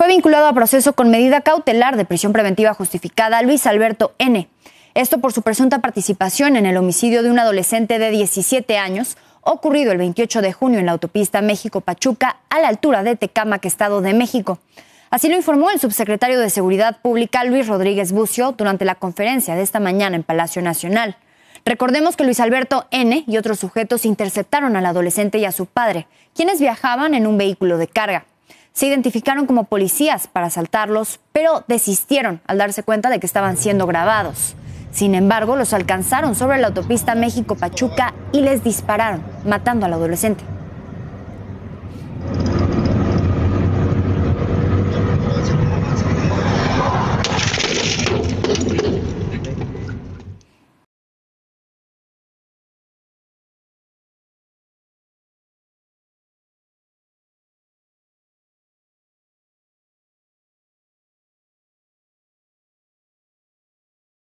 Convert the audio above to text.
fue vinculado a proceso con medida cautelar de prisión preventiva justificada Luis Alberto N. Esto por su presunta participación en el homicidio de un adolescente de 17 años ocurrido el 28 de junio en la autopista México-Pachuca a la altura de Tecámac, Estado de México. Así lo informó el subsecretario de Seguridad Pública Luis Rodríguez Bucio durante la conferencia de esta mañana en Palacio Nacional. Recordemos que Luis Alberto N. y otros sujetos interceptaron al adolescente y a su padre, quienes viajaban en un vehículo de carga se identificaron como policías para asaltarlos, pero desistieron al darse cuenta de que estaban siendo grabados. Sin embargo, los alcanzaron sobre la autopista México-Pachuca y les dispararon, matando al adolescente.